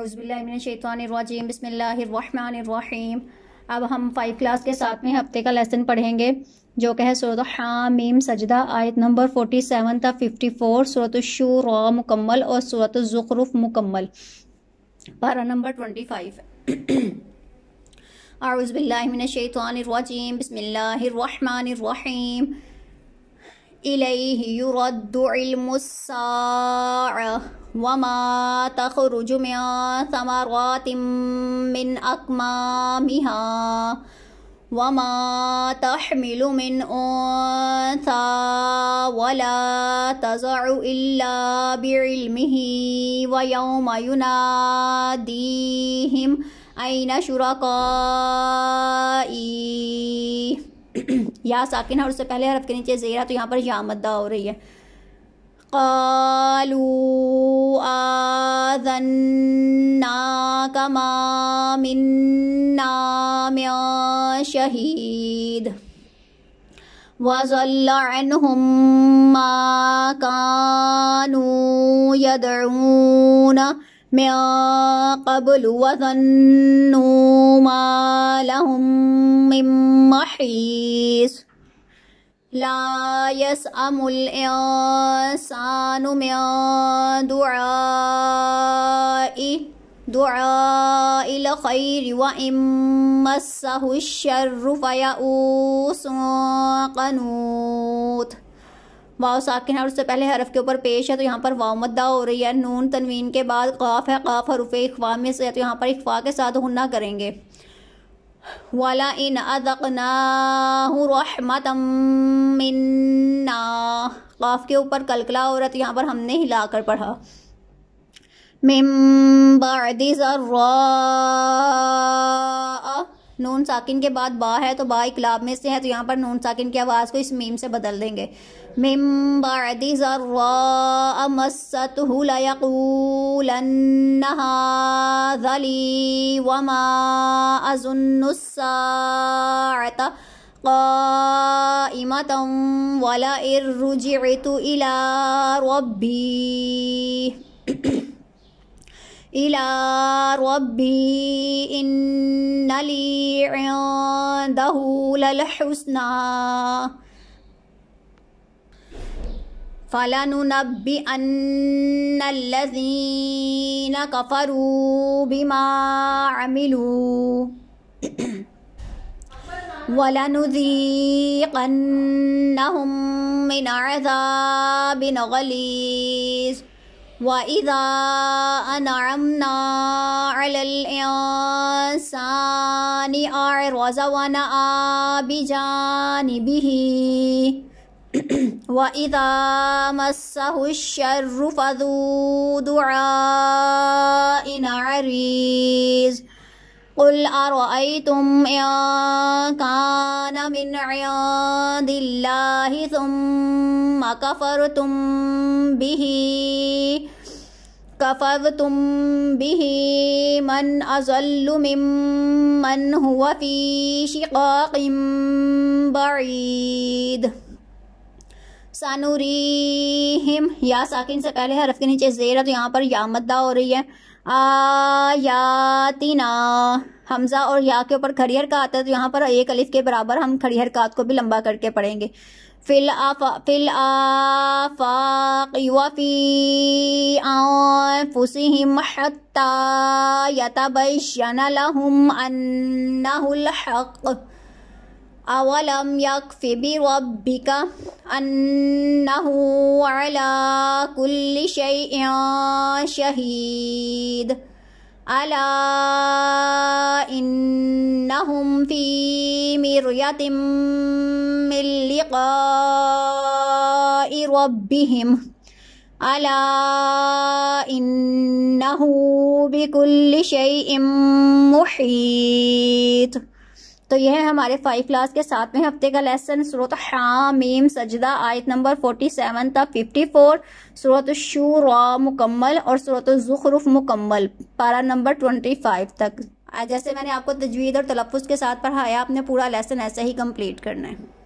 अज़बिल्लाशानरवाजीम बसमीम अब हम फाइव क्लास के साथ में हफ्ते का लेसन पढ़ेंगे जो कह है सूरत हामीम सजदा आयत नंबर फोर्टी सेवन था फिफ्टी फोर सूरत शूरा मुकम्मल और सूरत ज़ुखरूफ मुकम्मल पारा नंबर ट्वेंटी फाइव आउज़बिल्लाशानरवाजीम बसमीम इलैहि وما تخرج من ثمرات من أكمامها وما تحمل من أنثى ولا تزع إلا بعلمه ويوم يناديهم أين شركائي يا ساكنة है और उससे पहले हरफ के नीचे जेरा तो यहाँ पर या मद्दा قالوا آذنا كما منا من شهيد وزل عنهم ما كانوا يدعون من قبل وظنوا ما لهم من محيص लायस يسأم الإنسان من दुआ دعاء الخير وإن مسه वाव साकिन है और उससे पहले हरफ के ऊपर पेश है तो यहाँ पर वाव मद्दा हो रही है नून तनवीन के बाद काफ है काफ हरूफ इखवा में से तो यहाँ पर इखवा के साथ हुन्ना करेंगे वाला इन अदकनाहमत मन्ना काफ के ऊपर कलकला औरत यहाँ पर हमने हिलाकर पढ़ा मिम बादिज नून साकिन के बाद बा है तो बा इकलाब में से है तो यहाँ पर नून साकिन की आवाज़ को इस मीम से बदल देंगे मिम बाली वमा अजुन्नुसात قائمة ولئن رجعت إلى ربي إلى ربي إن لي عنده للحسنى فلننبئن الذين كفروا بما عملوا ولنذيقنهم من عذاب غليظ وإذا أنعمنا على الإنسان أعرض ونأى بجانبه وإذا مسه الشر فذو دعاء عريض قل أرأيتم إن كان من عند الله ثم كفرتم به كفرتم به من أزل ممن هو في شقاق بعيد सानूरीहिम या साकिन से पहले हरफ के नीचे जेर है तो यहाँ पर या मद्दा हो रही है आयातिना हमजा और या के ऊपर खड़ी का आता है तो यहाँ पर एक अलिफ के बराबर हम खरीहर कात को भी लंबा करके पढ़ेंगे फिल आफा फिल आफाक युवा أنفسهم حتى يتبين لهم أنه الحق أولم يكف بربك أنه على كل شيء شهيد ألا إنهم في مرية من لقاء ربهم अला मुहीत तो यह हमारे फाइव क्लास के सातवें हफ्ते का लेसन स्रोत हामीम सजदा आयत नंबर फोर्टी सेवन तक फिफ्टी फोर स्रोत शूरा मुकम्मल और स्रोत जुखरुफ मुकम्मल पारा नंबर ट्वेंटी फाइव तक जैसे मैंने आपको तजवीज़ और तलफ़ के साथ पढ़ाया आपने पूरा लेसन ऐसे ही कंप्लीट करना है